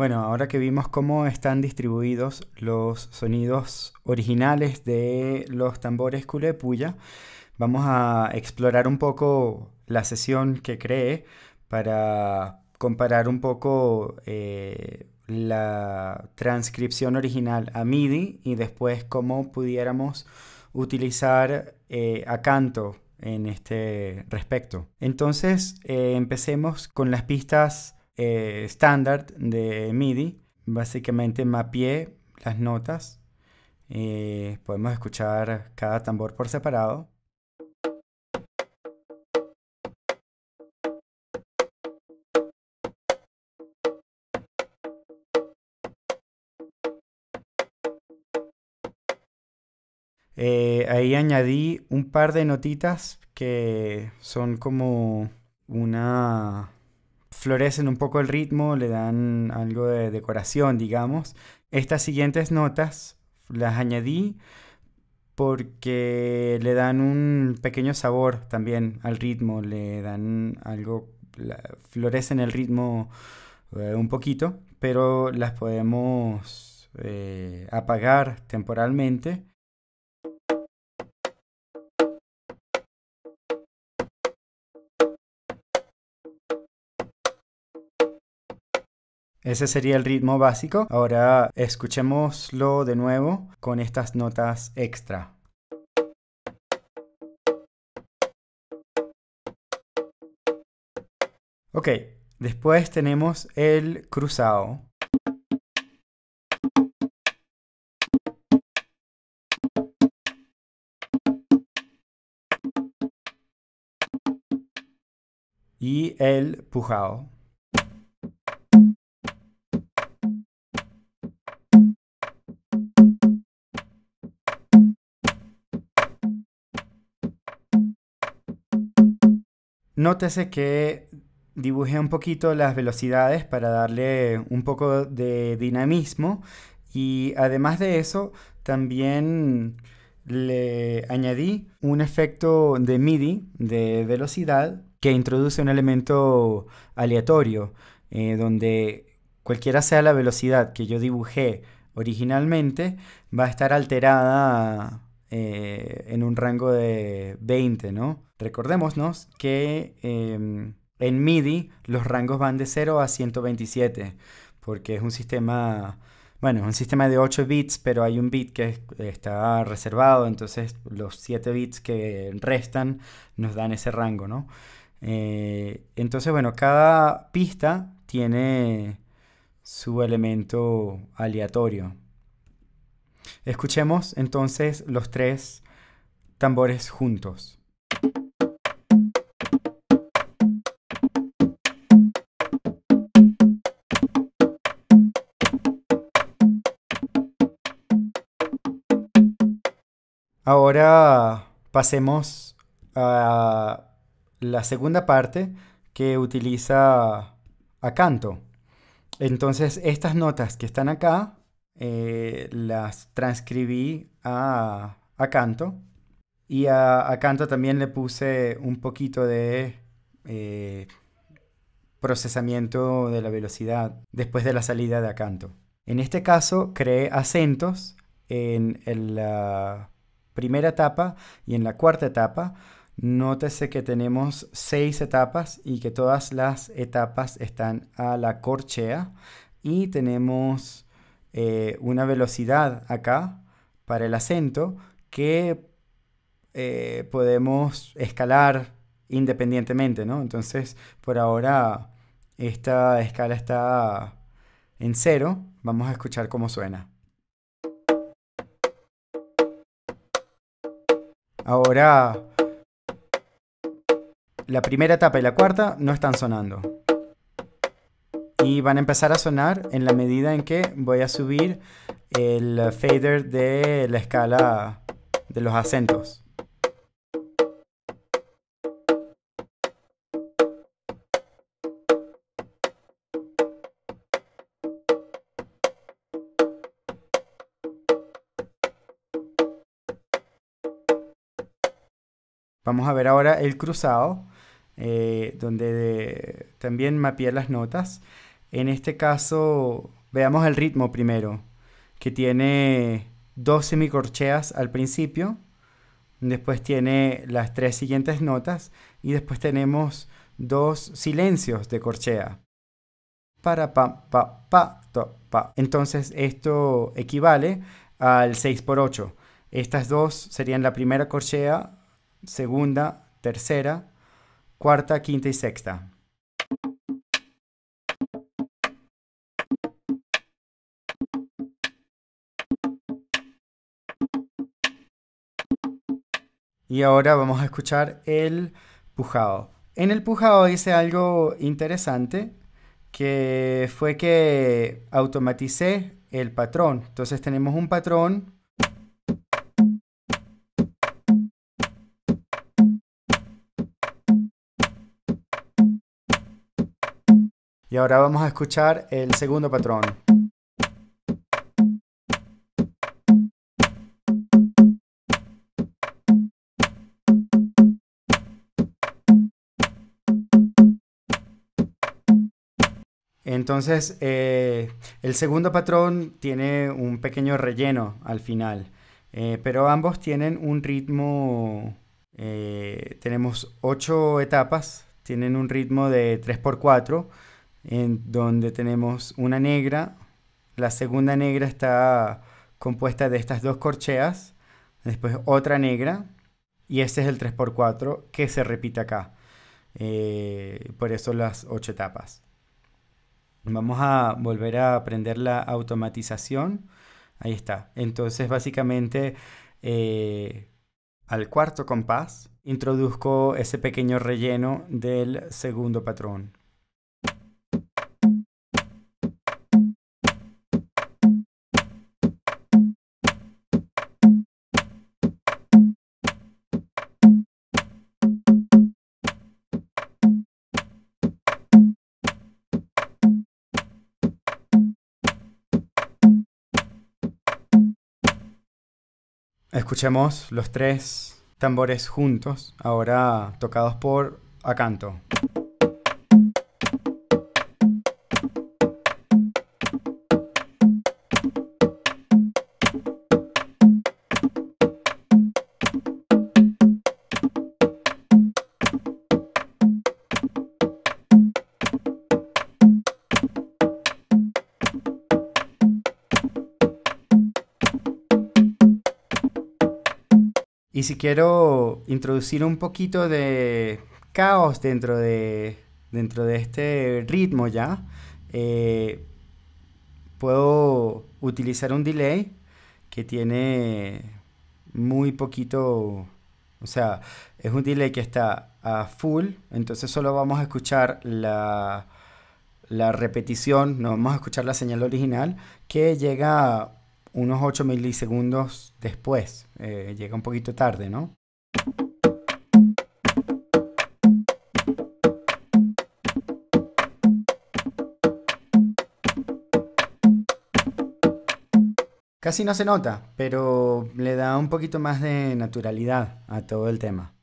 Bueno, ahora que vimos cómo están distribuidos los sonidos originales de los tambores culepuya, vamos a explorar un poco la sesión que creé para comparar un poco eh, la transcripción original a MIDI y después cómo pudiéramos utilizar eh, a canto en este respecto. Entonces, eh, empecemos con las pistas eh, estándar de MIDI. Básicamente mapeé las notas. Eh, podemos escuchar cada tambor por separado. Eh, ahí añadí un par de notitas que son como una florecen un poco el ritmo, le dan algo de decoración, digamos. Estas siguientes notas las añadí porque le dan un pequeño sabor también al ritmo, le dan algo, florecen el ritmo eh, un poquito, pero las podemos eh, apagar temporalmente Ese sería el ritmo básico. Ahora escuchémoslo de nuevo con estas notas extra. Ok, después tenemos el cruzado. Y el pujado. Nótese que dibujé un poquito las velocidades para darle un poco de dinamismo y además de eso también le añadí un efecto de MIDI de velocidad que introduce un elemento aleatorio eh, donde cualquiera sea la velocidad que yo dibujé originalmente va a estar alterada eh, en un rango de 20, ¿no? Recordémonos que em, en MIDI los rangos van de 0 a 127, porque es un sistema, bueno, un sistema de 8 bits, pero hay un bit que está reservado, entonces los 7 bits que restan nos dan ese rango, eh, entonces, bueno, cada pista tiene su elemento aleatorio. Escuchemos entonces los tres tambores juntos. Ahora pasemos a la segunda parte que utiliza acanto. Entonces, estas notas que están acá, eh, las transcribí a, acanto Y a, acanto también le puse un poquito de eh, procesamiento de la velocidad después de la salida de acanto. En este caso, creé acentos en, en la primera etapa y en la cuarta etapa. Nótese que tenemos seis etapas y que todas las etapas están a la corchea y tenemos eh, una velocidad acá para el acento que eh, podemos escalar independientemente, ¿no? Entonces, por ahora, esta escala está en cero. Vamos a escuchar cómo suena. Ahora, la primera etapa y la cuarta no están sonando. Y van a empezar a sonar en la medida en que voy a subir el fader de la escala de los acentos. Vamos a ver ahora el cruzado, eh, donde eh, también mapeé las notas. En este caso, veamos el ritmo primero, que tiene dos semicorcheas al principio, después tiene las tres siguientes notas y después tenemos dos silencios de corchea. Para pa pa pa pa. Entonces esto equivale al 6 por 8. Estas dos serían la primera corchea segunda, tercera, cuarta, quinta y sexta. Y ahora vamos a escuchar el pujado. En el pujado hice algo interesante que fue que automaticé el patrón. Entonces tenemos un patrón Y ahora vamos a escuchar el segundo patrón. Entonces, eh, el segundo patrón tiene un pequeño relleno al final, eh, pero ambos tienen un ritmo, eh, tenemos ocho etapas, tienen un ritmo de 3x4 en donde tenemos una negra. La segunda negra está compuesta de estas dos corcheas, después otra negra, y este es el 3x4 que se repite acá. Eh, por eso las ocho etapas. Vamos a volver a aprender la automatización. Ahí está. Entonces, básicamente, eh, al cuarto compás, introduzco ese pequeño relleno del segundo patrón. Escuchemos los tres tambores juntos, ahora tocados por Acanto. Y si quiero introducir un poquito de caos dentro de, dentro de este ritmo ya, eh, puedo utilizar un delay que tiene muy poquito, o sea, es un delay que está a full, entonces solo vamos a escuchar la, la repetición, no vamos a escuchar la señal original, que llega unos 8 milisegundos después. Eh, llega un poquito tarde, ¿no? Casi no se nota, pero le da un poquito más de naturalidad a todo el tema.